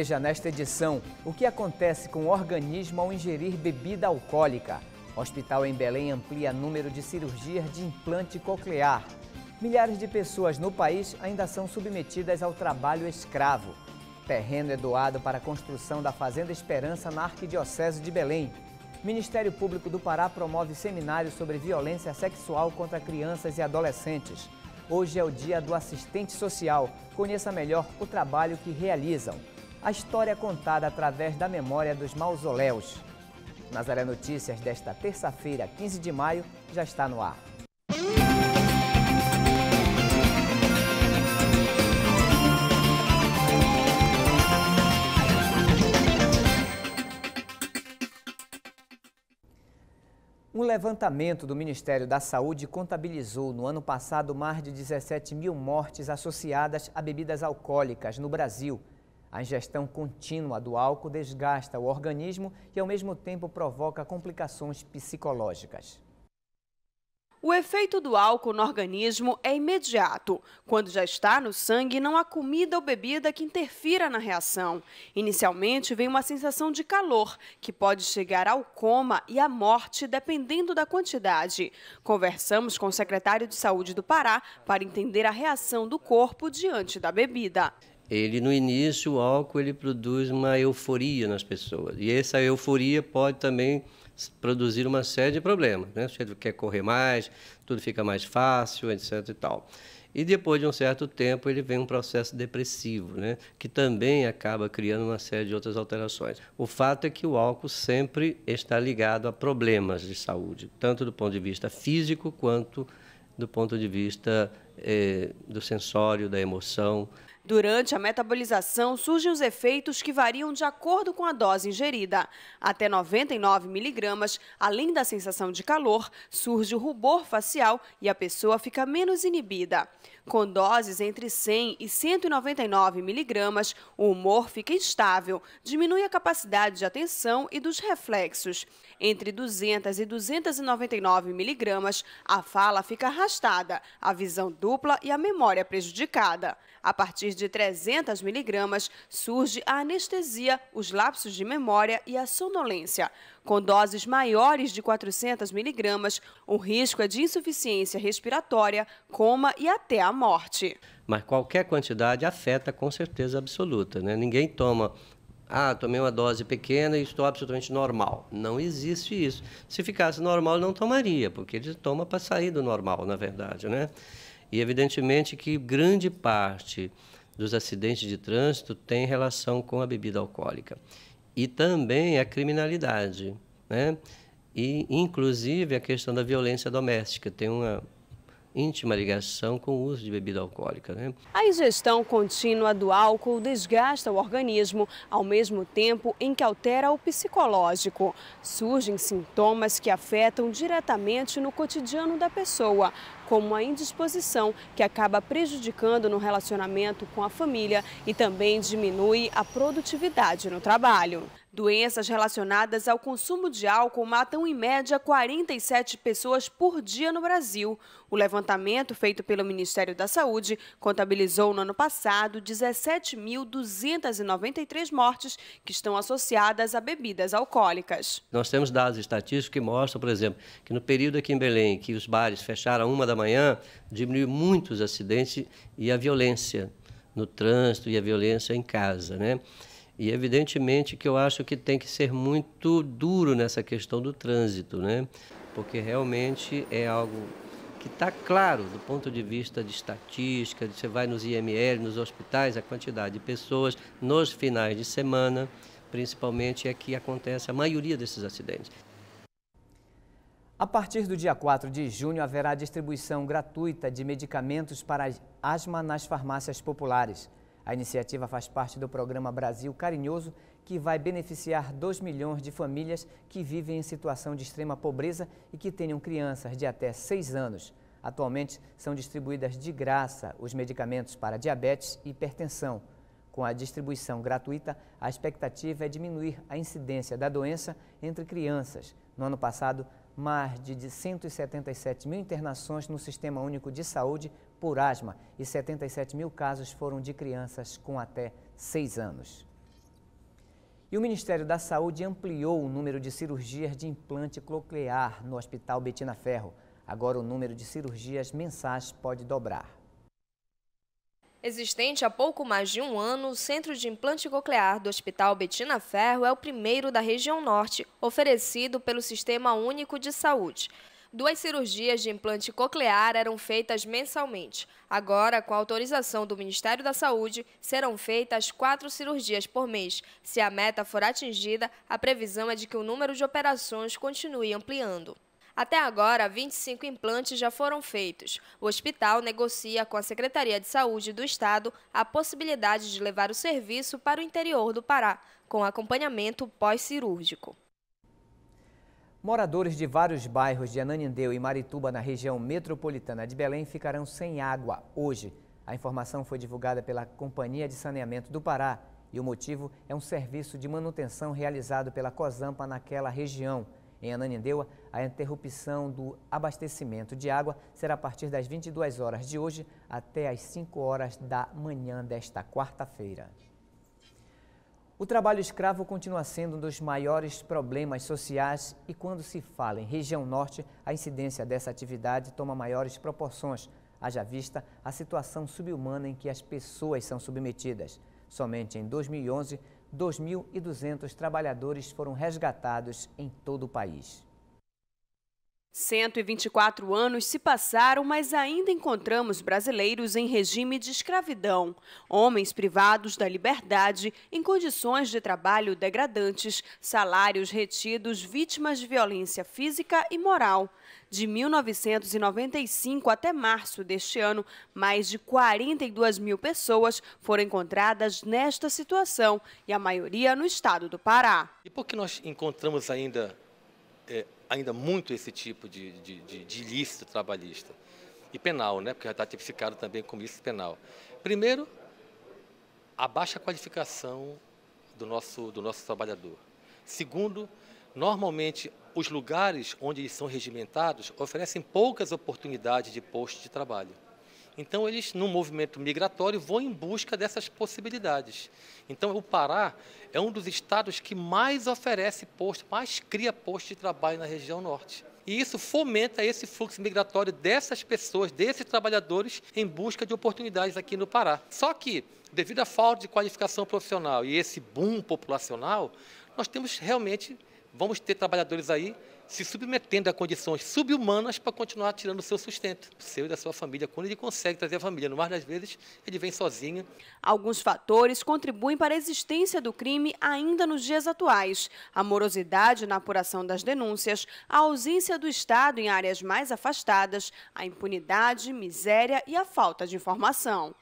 Veja nesta edição o que acontece com o organismo ao ingerir bebida alcoólica. hospital em Belém amplia número de cirurgias de implante coclear. Milhares de pessoas no país ainda são submetidas ao trabalho escravo. Terreno é doado para a construção da Fazenda Esperança na Arquidiocese de Belém. Ministério Público do Pará promove seminário sobre violência sexual contra crianças e adolescentes. Hoje é o dia do assistente social. Conheça melhor o trabalho que realizam a história é contada através da memória dos mausoléus. Nazaré Notícias desta terça-feira, 15 de maio, já está no ar. Um levantamento do Ministério da Saúde contabilizou no ano passado mais de 17 mil mortes associadas a bebidas alcoólicas no Brasil. A ingestão contínua do álcool desgasta o organismo e, ao mesmo tempo, provoca complicações psicológicas. O efeito do álcool no organismo é imediato. Quando já está no sangue, não há comida ou bebida que interfira na reação. Inicialmente, vem uma sensação de calor, que pode chegar ao coma e à morte, dependendo da quantidade. Conversamos com o secretário de Saúde do Pará para entender a reação do corpo diante da bebida ele no início o álcool ele produz uma euforia nas pessoas e essa euforia pode também produzir uma série de problemas, né? Você quer correr mais, tudo fica mais fácil, etc e tal. E depois de um certo tempo ele vem um processo depressivo, né? que também acaba criando uma série de outras alterações. O fato é que o álcool sempre está ligado a problemas de saúde, tanto do ponto de vista físico quanto do ponto de vista eh, do sensório, da emoção. Durante a metabolização, surgem os efeitos que variam de acordo com a dose ingerida. Até 99 miligramas, além da sensação de calor, surge o rubor facial e a pessoa fica menos inibida. Com doses entre 100 e 199 miligramas, o humor fica instável, diminui a capacidade de atenção e dos reflexos. Entre 200 e 299 miligramas, a fala fica arrastada, a visão dupla e a memória prejudicada. A partir de 300 miligramas, surge a anestesia, os lapsos de memória e a sonolência. Com doses maiores de 400 miligramas, o risco é de insuficiência respiratória, coma e até a morte. Mas qualquer quantidade afeta com certeza absoluta. Né? Ninguém toma ah, tomei uma dose pequena e estou absolutamente normal. Não existe isso. Se ficasse normal, não tomaria, porque ele toma para sair do normal, na verdade, né? E evidentemente que grande parte dos acidentes de trânsito tem relação com a bebida alcoólica e também a criminalidade, né? E inclusive a questão da violência doméstica tem uma íntima ligação com o uso de bebida alcoólica. Né? A ingestão contínua do álcool desgasta o organismo, ao mesmo tempo em que altera o psicológico. Surgem sintomas que afetam diretamente no cotidiano da pessoa, como a indisposição, que acaba prejudicando no relacionamento com a família e também diminui a produtividade no trabalho. Doenças relacionadas ao consumo de álcool matam em média 47 pessoas por dia no Brasil. O levantamento feito pelo Ministério da Saúde contabilizou no ano passado 17.293 mortes que estão associadas a bebidas alcoólicas. Nós temos dados estatísticos que mostram, por exemplo, que no período aqui em Belém, que os bares fecharam uma da manhã, diminuiu muito os acidentes e a violência no trânsito e a violência em casa, né? E evidentemente que eu acho que tem que ser muito duro nessa questão do trânsito, né? Porque realmente é algo que está claro do ponto de vista de estatística, você vai nos IML, nos hospitais, a quantidade de pessoas nos finais de semana, principalmente é que acontece a maioria desses acidentes. A partir do dia 4 de junho, haverá distribuição gratuita de medicamentos para asma nas farmácias populares. A iniciativa faz parte do programa Brasil Carinhoso, que vai beneficiar 2 milhões de famílias que vivem em situação de extrema pobreza e que tenham crianças de até 6 anos. Atualmente, são distribuídas de graça os medicamentos para diabetes e hipertensão. Com a distribuição gratuita, a expectativa é diminuir a incidência da doença entre crianças. No ano passado, mais de 177 mil internações no Sistema Único de Saúde por asma e 77 mil casos foram de crianças com até 6 anos. E o Ministério da Saúde ampliou o número de cirurgias de implante coclear no Hospital Betina Ferro. Agora o número de cirurgias mensais pode dobrar. Existente há pouco mais de um ano, o Centro de Implante Coclear do Hospital Betina Ferro é o primeiro da região norte, oferecido pelo Sistema Único de Saúde duas cirurgias de implante coclear eram feitas mensalmente. Agora, com autorização do Ministério da Saúde, serão feitas quatro cirurgias por mês. Se a meta for atingida, a previsão é de que o número de operações continue ampliando. Até agora, 25 implantes já foram feitos. O hospital negocia com a Secretaria de Saúde do Estado a possibilidade de levar o serviço para o interior do Pará, com acompanhamento pós-cirúrgico. Moradores de vários bairros de Ananindeu e Marituba, na região metropolitana de Belém, ficarão sem água hoje. A informação foi divulgada pela Companhia de Saneamento do Pará e o motivo é um serviço de manutenção realizado pela Cosampa naquela região. Em Ananindeua, a interrupção do abastecimento de água será a partir das 22 horas de hoje até as 5 horas da manhã desta quarta-feira. O trabalho escravo continua sendo um dos maiores problemas sociais e, quando se fala em região norte, a incidência dessa atividade toma maiores proporções, haja vista a situação subhumana em que as pessoas são submetidas. Somente em 2011, 2.200 trabalhadores foram resgatados em todo o país. 124 anos se passaram, mas ainda encontramos brasileiros em regime de escravidão, homens privados da liberdade, em condições de trabalho degradantes, salários retidos, vítimas de violência física e moral. De 1995 até março deste ano, mais de 42 mil pessoas foram encontradas nesta situação, e a maioria no estado do Pará. E por que nós encontramos ainda é ainda muito esse tipo de, de, de, de ilícito trabalhista. E penal, né? porque já está tipificado também como ilícito penal. Primeiro, a baixa qualificação do nosso, do nosso trabalhador. Segundo, normalmente os lugares onde eles são regimentados oferecem poucas oportunidades de posto de trabalho. Então, eles, no movimento migratório, vão em busca dessas possibilidades. Então, o Pará é um dos estados que mais oferece posto, mais cria posto de trabalho na região norte. E isso fomenta esse fluxo migratório dessas pessoas, desses trabalhadores, em busca de oportunidades aqui no Pará. Só que, devido à falta de qualificação profissional e esse boom populacional, nós temos realmente, vamos ter trabalhadores aí se submetendo a condições subhumanas para continuar tirando o seu sustento, o seu e da sua família, quando ele consegue trazer a família. No mais das vezes, ele vem sozinho. Alguns fatores contribuem para a existência do crime ainda nos dias atuais. A morosidade na apuração das denúncias, a ausência do Estado em áreas mais afastadas, a impunidade, miséria e a falta de informação.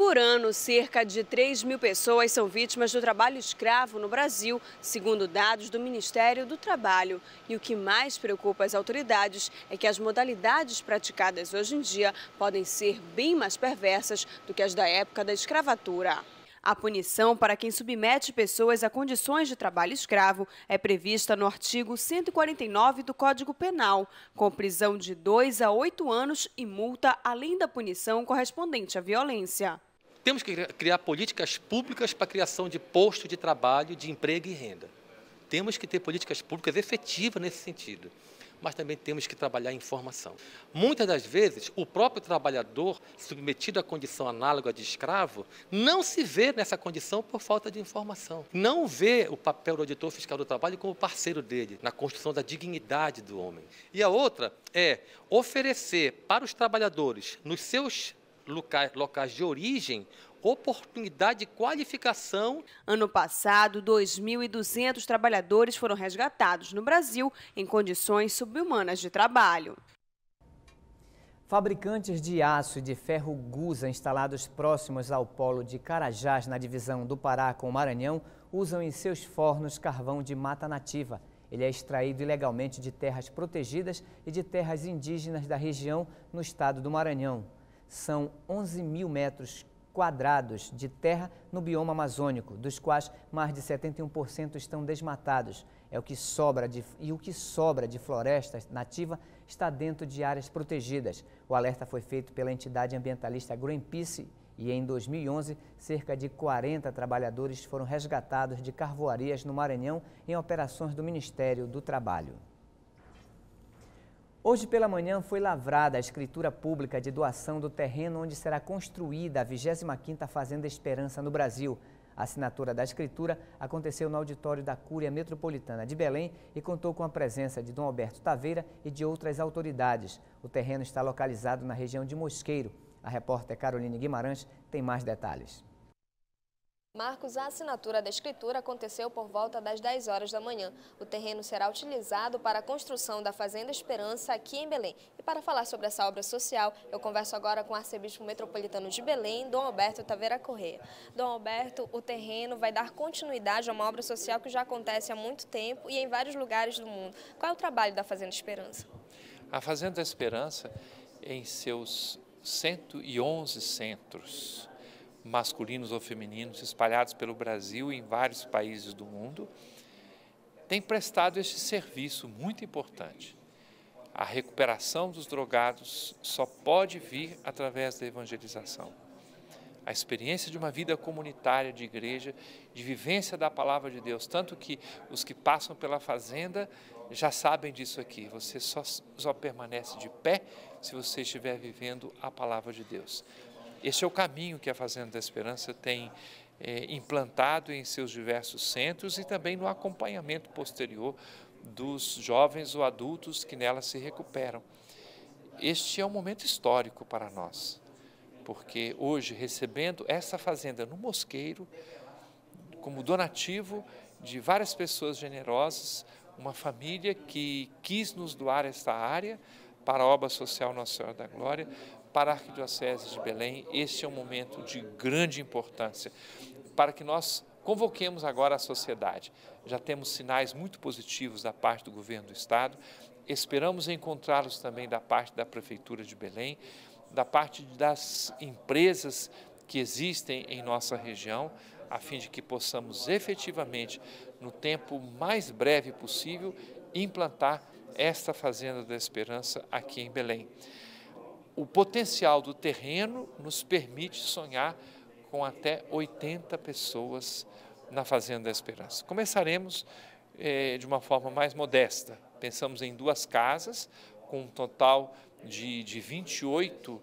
Por ano, cerca de 3 mil pessoas são vítimas do trabalho escravo no Brasil, segundo dados do Ministério do Trabalho. E o que mais preocupa as autoridades é que as modalidades praticadas hoje em dia podem ser bem mais perversas do que as da época da escravatura. A punição para quem submete pessoas a condições de trabalho escravo é prevista no artigo 149 do Código Penal, com prisão de 2 a 8 anos e multa além da punição correspondente à violência. Temos que criar políticas públicas para a criação de postos de trabalho, de emprego e renda. Temos que ter políticas públicas efetivas nesse sentido. Mas também temos que trabalhar a informação. Muitas das vezes, o próprio trabalhador, submetido à condição análoga de escravo, não se vê nessa condição por falta de informação. Não vê o papel do auditor fiscal do trabalho como parceiro dele na construção da dignidade do homem. E a outra é oferecer para os trabalhadores, nos seus locais de origem oportunidade de qualificação. Ano passado, 2.200 trabalhadores foram resgatados no Brasil em condições subhumanas de trabalho. Fabricantes de aço e de ferro Gusa instalados próximos ao polo de Carajás, na divisão do Pará com o Maranhão, usam em seus fornos carvão de mata nativa. Ele é extraído ilegalmente de terras protegidas e de terras indígenas da região no estado do Maranhão são 11 mil metros quadrados de terra no bioma amazônico, dos quais mais de 71% estão desmatados. É o que sobra de, e o que sobra de floresta nativa está dentro de áreas protegidas. O alerta foi feito pela entidade ambientalista Greenpeace e em 2011 cerca de 40 trabalhadores foram resgatados de carvoarias no Maranhão em operações do Ministério do Trabalho. Hoje pela manhã foi lavrada a escritura pública de doação do terreno onde será construída a 25ª Fazenda Esperança no Brasil. A assinatura da escritura aconteceu no auditório da Cúria Metropolitana de Belém e contou com a presença de Dom Alberto Taveira e de outras autoridades. O terreno está localizado na região de Mosqueiro. A repórter Caroline Guimarães tem mais detalhes. Marcos, a assinatura da escritura aconteceu por volta das 10 horas da manhã. O terreno será utilizado para a construção da Fazenda Esperança aqui em Belém. E para falar sobre essa obra social, eu converso agora com o arcebispo metropolitano de Belém, Dom Alberto Taveira Corrêa. Dom Alberto, o terreno vai dar continuidade a uma obra social que já acontece há muito tempo e em vários lugares do mundo. Qual é o trabalho da Fazenda Esperança? A Fazenda Esperança, em seus 111 centros, masculinos ou femininos, espalhados pelo Brasil e em vários países do mundo, têm prestado este serviço muito importante. A recuperação dos drogados só pode vir através da evangelização. A experiência de uma vida comunitária de igreja, de vivência da palavra de Deus, tanto que os que passam pela fazenda já sabem disso aqui. Você só, só permanece de pé se você estiver vivendo a palavra de Deus. Esse é o caminho que a Fazenda da Esperança tem é, implantado em seus diversos centros e também no acompanhamento posterior dos jovens ou adultos que nela se recuperam. Este é um momento histórico para nós, porque hoje, recebendo essa fazenda no Mosqueiro, como donativo de várias pessoas generosas, uma família que quis nos doar esta área para a obra social Nossa Senhora da Glória, para a Arquidiocese de Belém, este é um momento de grande importância para que nós convoquemos agora a sociedade. Já temos sinais muito positivos da parte do governo do Estado, esperamos encontrá-los também da parte da Prefeitura de Belém, da parte das empresas que existem em nossa região, a fim de que possamos efetivamente, no tempo mais breve possível, implantar esta Fazenda da Esperança aqui em Belém o potencial do terreno nos permite sonhar com até 80 pessoas na Fazenda da Esperança. Começaremos eh, de uma forma mais modesta. Pensamos em duas casas, com um total de, de 28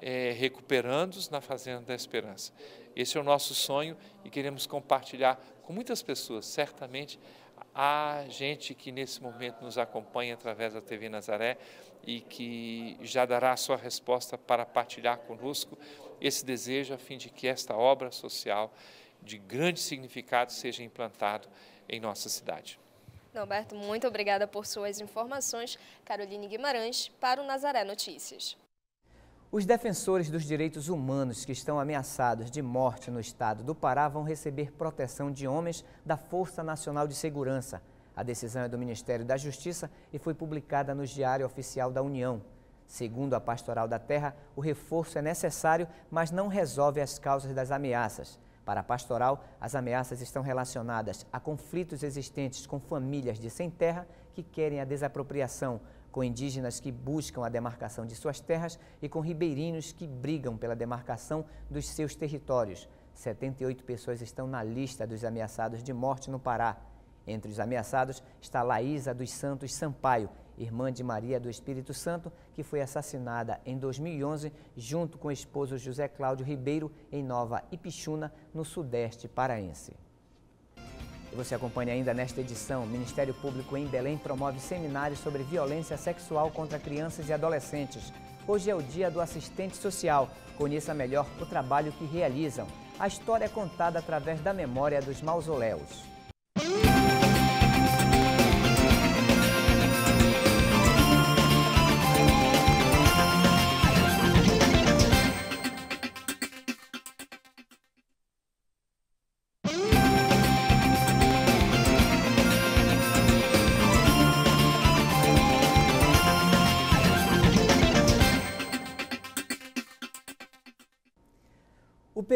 eh, recuperandos na Fazenda da Esperança. Esse é o nosso sonho e queremos compartilhar com muitas pessoas. Certamente Há gente que nesse momento nos acompanha através da TV Nazaré e que já dará a sua resposta para partilhar conosco esse desejo a fim de que esta obra social de grande significado seja implantado em nossa cidade. Norberto, muito obrigada por suas informações. Caroline Guimarães, para o Nazaré Notícias. Os defensores dos direitos humanos que estão ameaçados de morte no estado do Pará vão receber proteção de homens da Força Nacional de Segurança. A decisão é do Ministério da Justiça e foi publicada no Diário Oficial da União. Segundo a Pastoral da Terra, o reforço é necessário, mas não resolve as causas das ameaças. Para a pastoral, as ameaças estão relacionadas a conflitos existentes com famílias de sem terra que querem a desapropriação, com indígenas que buscam a demarcação de suas terras e com ribeirinhos que brigam pela demarcação dos seus territórios. 78 pessoas estão na lista dos ameaçados de morte no Pará. Entre os ameaçados está Laísa dos Santos Sampaio, irmã de Maria do Espírito Santo, que foi assassinada em 2011 junto com o esposo José Cláudio Ribeiro em Nova Ipixuna, no sudeste paraense. E você acompanha ainda nesta edição, o Ministério Público em Belém promove seminários sobre violência sexual contra crianças e adolescentes. Hoje é o dia do assistente social. Conheça melhor o trabalho que realizam. A história é contada através da memória dos mausoléus.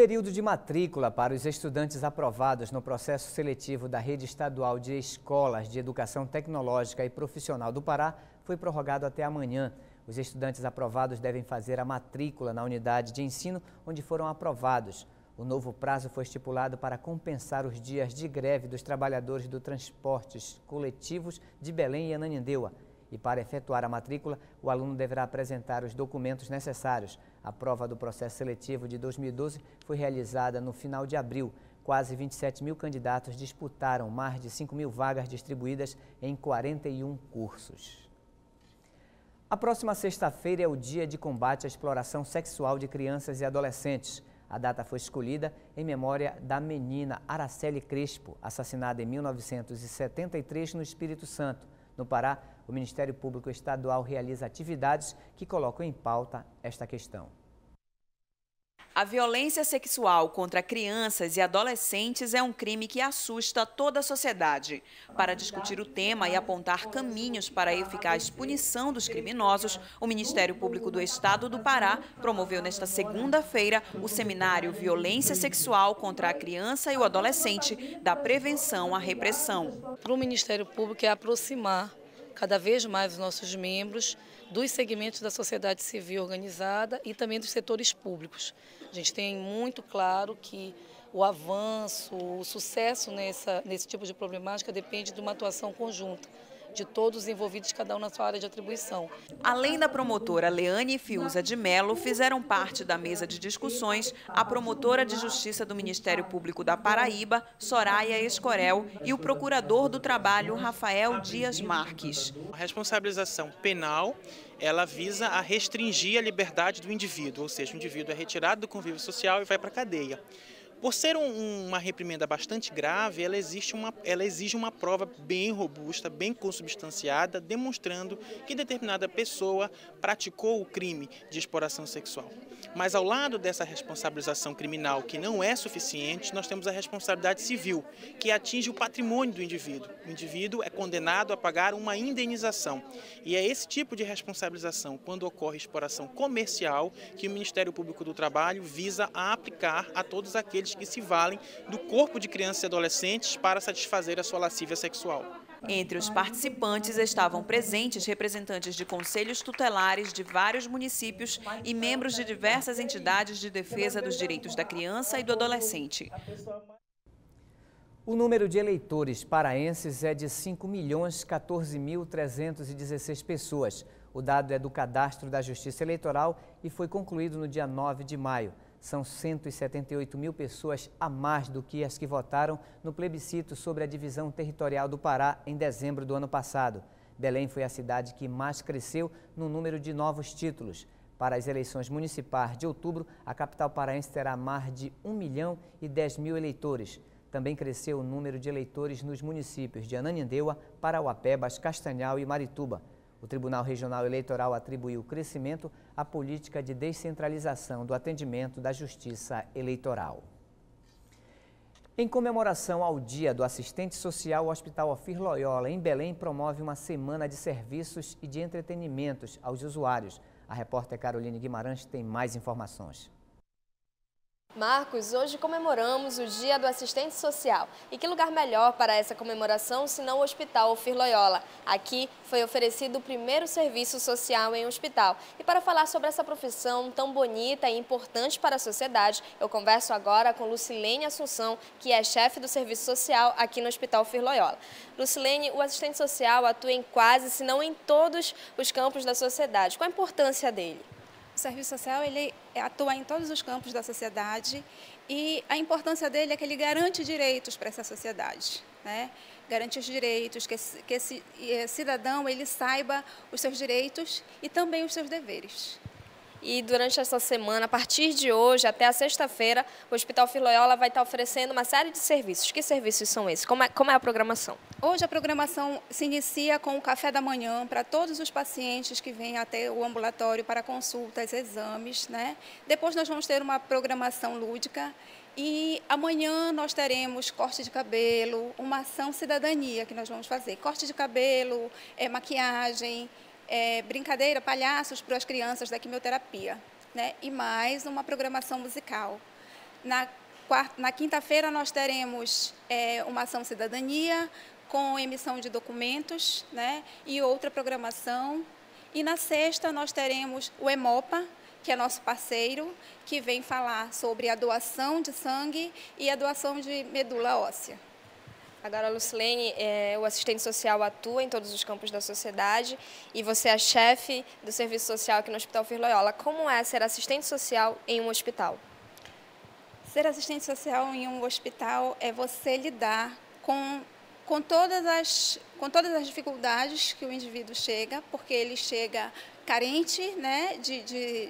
período de matrícula para os estudantes aprovados no processo seletivo da Rede Estadual de Escolas de Educação Tecnológica e Profissional do Pará foi prorrogado até amanhã. Os estudantes aprovados devem fazer a matrícula na unidade de ensino onde foram aprovados. O novo prazo foi estipulado para compensar os dias de greve dos trabalhadores do transportes coletivos de Belém e Ananindeua. E para efetuar a matrícula, o aluno deverá apresentar os documentos necessários – a prova do processo seletivo de 2012 foi realizada no final de abril. Quase 27 mil candidatos disputaram mais de 5 mil vagas distribuídas em 41 cursos. A próxima sexta-feira é o dia de combate à exploração sexual de crianças e adolescentes. A data foi escolhida em memória da menina Araceli Crespo, assassinada em 1973 no Espírito Santo, no Pará, o Ministério Público Estadual realiza atividades que colocam em pauta esta questão. A violência sexual contra crianças e adolescentes é um crime que assusta toda a sociedade. Para discutir o tema e apontar caminhos para a eficaz punição dos criminosos, o Ministério Público do Estado do Pará promoveu nesta segunda-feira o seminário Violência Sexual contra a Criança e o Adolescente, da Prevenção à Repressão. Para o Ministério Público é aproximar cada vez mais os nossos membros dos segmentos da sociedade civil organizada e também dos setores públicos. A gente tem muito claro que o avanço, o sucesso nessa, nesse tipo de problemática depende de uma atuação conjunta de todos os envolvidos, cada um na sua área de atribuição. Além da promotora Leane Fiuza de Melo, fizeram parte da mesa de discussões a promotora de Justiça do Ministério Público da Paraíba, Soraya Escorel, e o procurador do trabalho, Rafael Dias Marques. A responsabilização penal ela visa a restringir a liberdade do indivíduo, ou seja, o indivíduo é retirado do convívio social e vai para a cadeia. Por ser um, uma reprimenda bastante grave, ela, existe uma, ela exige uma prova bem robusta, bem consubstanciada, demonstrando que determinada pessoa praticou o crime de exploração sexual. Mas ao lado dessa responsabilização criminal, que não é suficiente, nós temos a responsabilidade civil, que atinge o patrimônio do indivíduo. O indivíduo é condenado a pagar uma indenização. E é esse tipo de responsabilização, quando ocorre exploração comercial, que o Ministério Público do Trabalho visa aplicar a todos aqueles que se valem do corpo de crianças e adolescentes para satisfazer a sua lascívia sexual. Entre os participantes estavam presentes representantes de conselhos tutelares de vários municípios e membros de diversas entidades de defesa dos direitos da criança e do adolescente. O número de eleitores paraenses é de 5.014.316 milhões pessoas. O dado é do Cadastro da Justiça Eleitoral e foi concluído no dia 9 de maio. São 178 mil pessoas a mais do que as que votaram no plebiscito sobre a divisão territorial do Pará em dezembro do ano passado. Belém foi a cidade que mais cresceu no número de novos títulos. Para as eleições municipais de outubro, a capital paraense terá mais de 1 milhão e 10 mil eleitores. Também cresceu o número de eleitores nos municípios de Ananindeua, Parauapebas, Castanhal e Marituba. O Tribunal Regional Eleitoral atribuiu crescimento à política de descentralização do atendimento da justiça eleitoral. Em comemoração ao Dia do Assistente Social, o Hospital Ofir Loyola, em Belém, promove uma semana de serviços e de entretenimentos aos usuários. A repórter Caroline Guimarães tem mais informações. Marcos, hoje comemoramos o Dia do Assistente Social. E que lugar melhor para essa comemoração se não o Hospital Ofir Loyola? Aqui foi oferecido o primeiro serviço social em um hospital. E para falar sobre essa profissão tão bonita e importante para a sociedade, eu converso agora com Lucilene Assunção, que é chefe do serviço social aqui no Hospital Ofir Loyola. Lucilene, o assistente social atua em quase, se não em todos os campos da sociedade. Qual a importância dele? serviço social ele atua em todos os campos da sociedade e a importância dele é que ele garante direitos para essa sociedade. Né? Garante os direitos, que esse, que esse eh, cidadão ele saiba os seus direitos e também os seus deveres. E durante essa semana, a partir de hoje até a sexta-feira, o Hospital Filoiola vai estar oferecendo uma série de serviços. Que serviços são esses? Como é, como é a programação? Hoje a programação se inicia com o café da manhã para todos os pacientes que vêm até o ambulatório para consultas, exames. Né? Depois nós vamos ter uma programação lúdica e amanhã nós teremos corte de cabelo, uma ação cidadania que nós vamos fazer. Corte de cabelo, é, maquiagem, é, brincadeira, palhaços para as crianças da quimioterapia, né? E mais uma programação musical. Na, na quinta-feira nós teremos é, uma ação cidadania com emissão de documentos, né? E outra programação. E na sexta nós teremos o EMOPA, que é nosso parceiro, que vem falar sobre a doação de sangue e a doação de medula óssea. Agora, Lucilene, é, o assistente social atua em todos os campos da sociedade e você é chefe do serviço social aqui no Hospital Firloiola. Como é ser assistente social em um hospital? Ser assistente social em um hospital é você lidar com, com, todas, as, com todas as dificuldades que o indivíduo chega, porque ele chega carente né, de, de,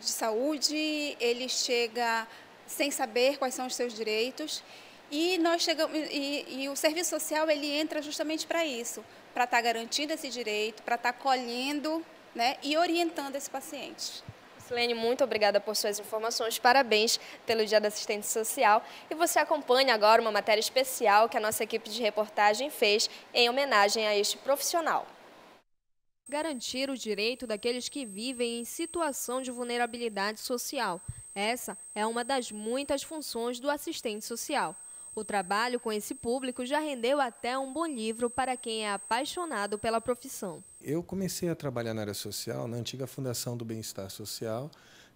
de saúde, ele chega sem saber quais são os seus direitos e, nós chegamos, e, e o serviço social ele entra justamente para isso, para estar tá garantindo esse direito, para estar tá colhendo né, e orientando esse paciente. Silene, muito obrigada por suas informações. Parabéns pelo Dia da Assistente Social. E você acompanha agora uma matéria especial que a nossa equipe de reportagem fez em homenagem a este profissional. Garantir o direito daqueles que vivem em situação de vulnerabilidade social. Essa é uma das muitas funções do assistente social. O trabalho com esse público já rendeu até um bom livro para quem é apaixonado pela profissão. Eu comecei a trabalhar na área social na antiga Fundação do Bem-Estar Social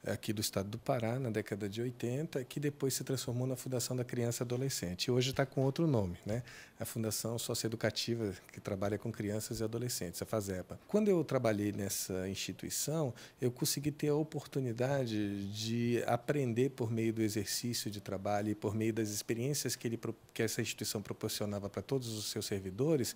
aqui do estado do Pará, na década de 80, que depois se transformou na Fundação da Criança e Adolescente. E hoje está com outro nome, né? a Fundação Socioeducativa, que trabalha com crianças e adolescentes, a fazepa Quando eu trabalhei nessa instituição, eu consegui ter a oportunidade de aprender por meio do exercício de trabalho e por meio das experiências que, ele, que essa instituição proporcionava para todos os seus servidores,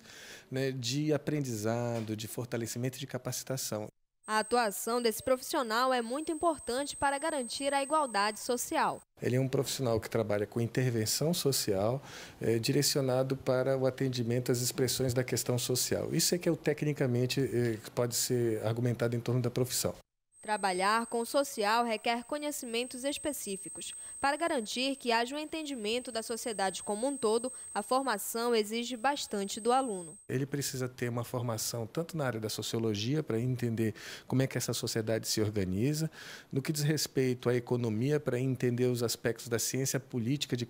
né? de aprendizado, de fortalecimento e de capacitação. A atuação desse profissional é muito importante para garantir a igualdade social. Ele é um profissional que trabalha com intervenção social, eh, direcionado para o atendimento às expressões da questão social. Isso é que é o tecnicamente eh, que pode ser argumentado em torno da profissão. Trabalhar com o social requer conhecimentos específicos. Para garantir que haja um entendimento da sociedade como um todo, a formação exige bastante do aluno. Ele precisa ter uma formação tanto na área da sociologia, para entender como é que essa sociedade se organiza, no que diz respeito à economia, para entender os aspectos da ciência política, de,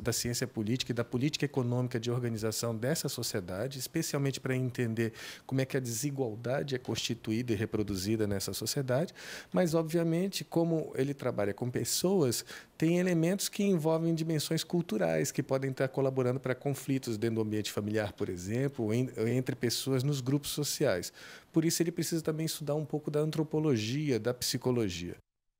da ciência política e da política econômica de organização dessa sociedade, especialmente para entender como é que a desigualdade é constituída e reproduzida nessa sociedade mas, obviamente, como ele trabalha com pessoas, tem elementos que envolvem dimensões culturais, que podem estar colaborando para conflitos dentro do ambiente familiar, por exemplo, ou entre pessoas nos grupos sociais. Por isso, ele precisa também estudar um pouco da antropologia, da psicologia.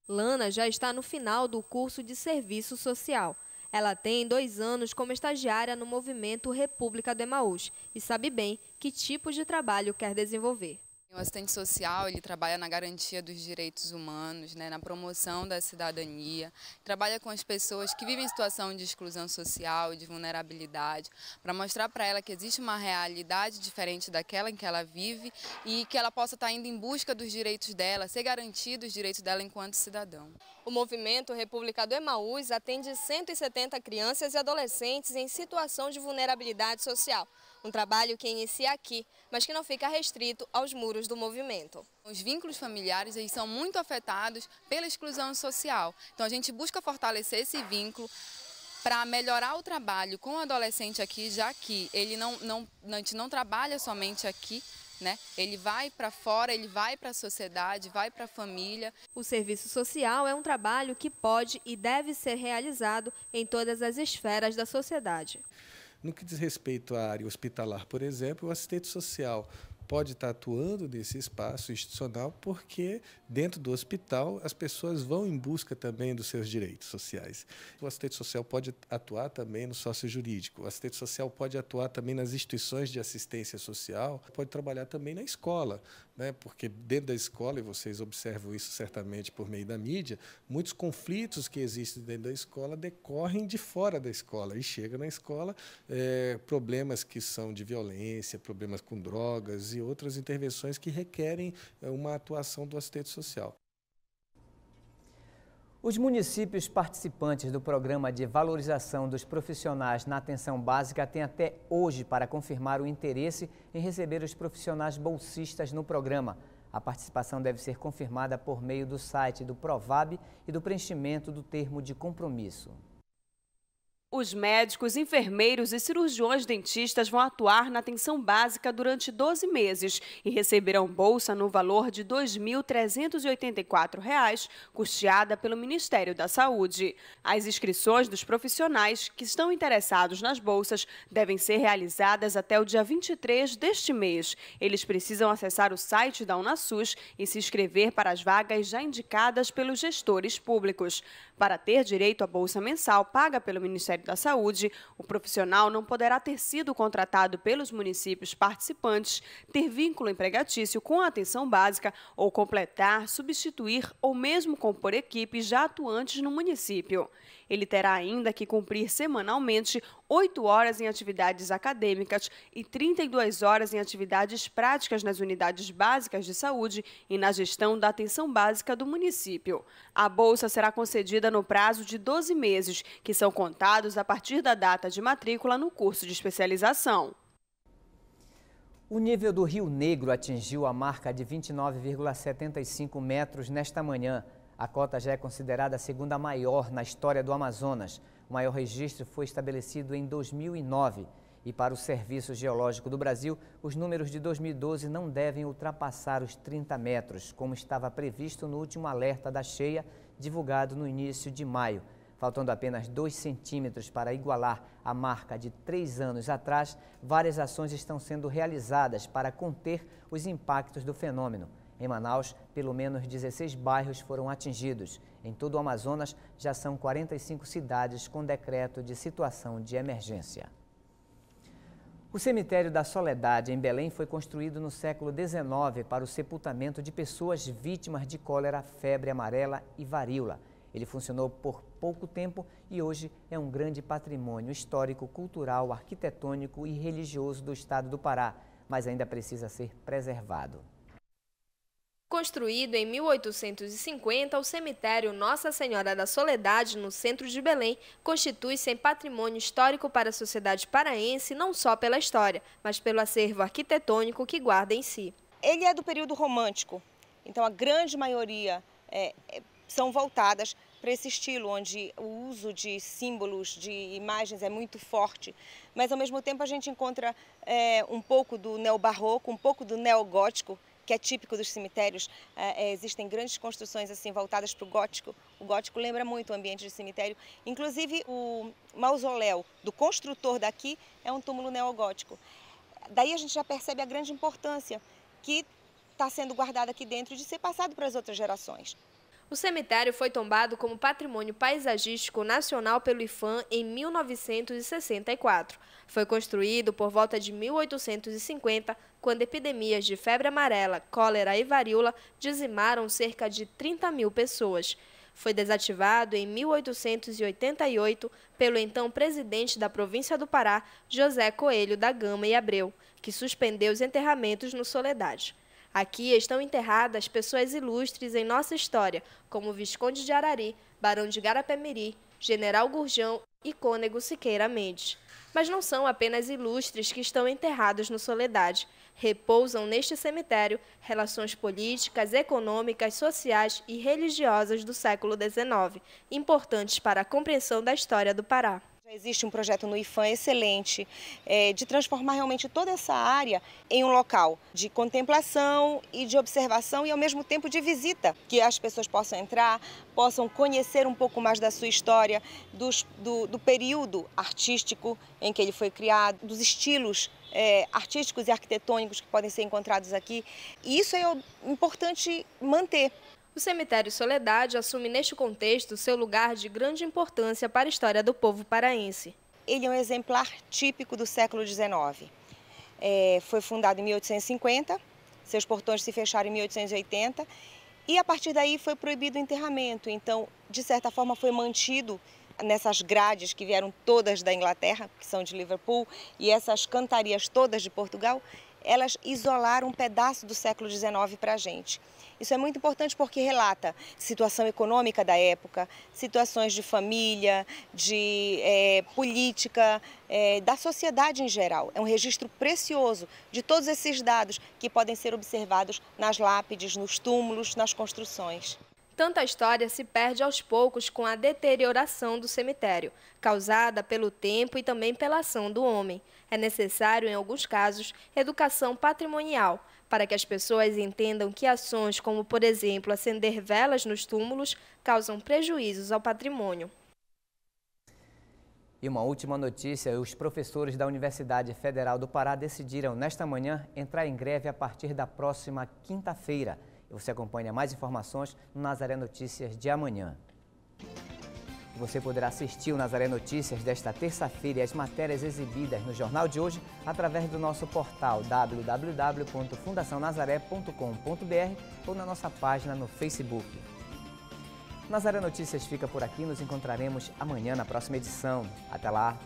Lana já está no final do curso de serviço social. Ela tem dois anos como estagiária no movimento República do Emaús e sabe bem que tipo de trabalho quer desenvolver. O assistente social ele trabalha na garantia dos direitos humanos, né, na promoção da cidadania, trabalha com as pessoas que vivem em situação de exclusão social, de vulnerabilidade, para mostrar para ela que existe uma realidade diferente daquela em que ela vive e que ela possa estar tá indo em busca dos direitos dela, ser garantido os direitos dela enquanto cidadão. O movimento República do Emaús atende 170 crianças e adolescentes em situação de vulnerabilidade social. Um trabalho que inicia aqui, mas que não fica restrito aos muros do movimento. Os vínculos familiares eles são muito afetados pela exclusão social. Então a gente busca fortalecer esse vínculo, para melhorar o trabalho com o adolescente aqui, já que ele não, não, a gente não trabalha somente aqui, né? Ele vai para fora, ele vai para a sociedade, vai para a família. O serviço social é um trabalho que pode e deve ser realizado em todas as esferas da sociedade. No que diz respeito à área hospitalar, por exemplo, o assistente social pode estar atuando nesse espaço institucional, porque dentro do hospital as pessoas vão em busca também dos seus direitos sociais. O assistente social pode atuar também no sócio jurídico, o assistente social pode atuar também nas instituições de assistência social, pode trabalhar também na escola, né? porque dentro da escola, e vocês observam isso certamente por meio da mídia, muitos conflitos que existem dentro da escola decorrem de fora da escola e chega na escola é, problemas que são de violência, problemas com drogas e outras intervenções que requerem eh, uma atuação do assistente social. Os municípios participantes do Programa de Valorização dos Profissionais na Atenção Básica têm até hoje para confirmar o interesse em receber os profissionais bolsistas no programa. A participação deve ser confirmada por meio do site do Provab e do preenchimento do termo de compromisso. Os médicos, enfermeiros e cirurgiões dentistas vão atuar na atenção básica durante 12 meses e receberão bolsa no valor de R$ 2.384, custeada pelo Ministério da Saúde. As inscrições dos profissionais que estão interessados nas bolsas devem ser realizadas até o dia 23 deste mês. Eles precisam acessar o site da Unasus e se inscrever para as vagas já indicadas pelos gestores públicos. Para ter direito à bolsa mensal paga pelo Ministério Ministério da Saúde, o profissional não poderá ter sido contratado pelos municípios participantes, ter vínculo empregatício com a atenção básica ou completar, substituir ou mesmo compor equipes já atuantes no município. Ele terá ainda que cumprir semanalmente 8 horas em atividades acadêmicas e 32 horas em atividades práticas nas unidades básicas de saúde e na gestão da atenção básica do município. A bolsa será concedida no prazo de 12 meses, que são contados a partir da data de matrícula no curso de especialização. O nível do Rio Negro atingiu a marca de 29,75 metros nesta manhã. A cota já é considerada a segunda maior na história do Amazonas. O maior registro foi estabelecido em 2009. E para o Serviço Geológico do Brasil, os números de 2012 não devem ultrapassar os 30 metros, como estava previsto no último alerta da cheia, divulgado no início de maio. Faltando apenas 2 centímetros para igualar a marca de três anos atrás, várias ações estão sendo realizadas para conter os impactos do fenômeno. Em Manaus, pelo menos 16 bairros foram atingidos. Em todo o Amazonas, já são 45 cidades com decreto de situação de emergência. O cemitério da Soledade, em Belém, foi construído no século XIX para o sepultamento de pessoas vítimas de cólera, febre amarela e varíola. Ele funcionou por pouco tempo e hoje é um grande patrimônio histórico, cultural, arquitetônico e religioso do estado do Pará, mas ainda precisa ser preservado. Construído em 1850, o cemitério Nossa Senhora da Soledade, no centro de Belém, constitui-se em patrimônio histórico para a sociedade paraense não só pela história, mas pelo acervo arquitetônico que guarda em si. Ele é do período romântico, então a grande maioria é, é são voltadas para esse estilo, onde o uso de símbolos, de imagens é muito forte, mas ao mesmo tempo a gente encontra é, um pouco do neobarroco, um pouco do neogótico, que é típico dos cemitérios. É, é existem grandes construções assim voltadas para o gótico. O gótico lembra muito o ambiente de cemitério. Inclusive o mausoléu do construtor daqui é um túmulo neogótico. Daí a gente já percebe a grande importância que está sendo guardada aqui dentro de ser passado para as outras gerações. O cemitério foi tombado como Patrimônio Paisagístico Nacional pelo IFAM em 1964. Foi construído por volta de 1850 quando epidemias de febre amarela, cólera e varíola dizimaram cerca de 30 mil pessoas. Foi desativado em 1888 pelo então presidente da província do Pará, José Coelho da Gama e Abreu, que suspendeu os enterramentos no Soledade. Aqui estão enterradas pessoas ilustres em nossa história, como Visconde de Arari, Barão de Garapemiri, General Gurjão e Cônego Siqueira Mendes. Mas não são apenas ilustres que estão enterrados no Soledade. Repousam neste cemitério relações políticas, econômicas, sociais e religiosas do século XIX, importantes para a compreensão da história do Pará existe um projeto no IFAM excelente é, de transformar realmente toda essa área em um local de contemplação e de observação e ao mesmo tempo de visita, que as pessoas possam entrar, possam conhecer um pouco mais da sua história, dos, do, do período artístico em que ele foi criado, dos estilos é, artísticos e arquitetônicos que podem ser encontrados aqui. E isso é importante manter. O cemitério Soledade assume neste contexto seu lugar de grande importância para a história do povo paraense. Ele é um exemplar típico do século XIX. É, foi fundado em 1850, seus portões se fecharam em 1880 e a partir daí foi proibido o enterramento. Então, de certa forma, foi mantido nessas grades que vieram todas da Inglaterra, que são de Liverpool, e essas cantarias todas de Portugal, elas isolaram um pedaço do século XIX para a gente. Isso é muito importante porque relata situação econômica da época, situações de família, de é, política, é, da sociedade em geral. É um registro precioso de todos esses dados que podem ser observados nas lápides, nos túmulos, nas construções. Tanta história se perde aos poucos com a deterioração do cemitério, causada pelo tempo e também pela ação do homem. É necessário, em alguns casos, educação patrimonial para que as pessoas entendam que ações como, por exemplo, acender velas nos túmulos causam prejuízos ao patrimônio. E uma última notícia: os professores da Universidade Federal do Pará decidiram, nesta manhã, entrar em greve a partir da próxima quinta-feira. Você acompanha mais informações no Nazaré Notícias de amanhã. Você poderá assistir o Nazaré Notícias desta terça-feira e as matérias exibidas no jornal de hoje através do nosso portal www.fundacionazaré.com.br ou na nossa página no Facebook. Nazaré Notícias fica por aqui, nos encontraremos amanhã na próxima edição. Até lá!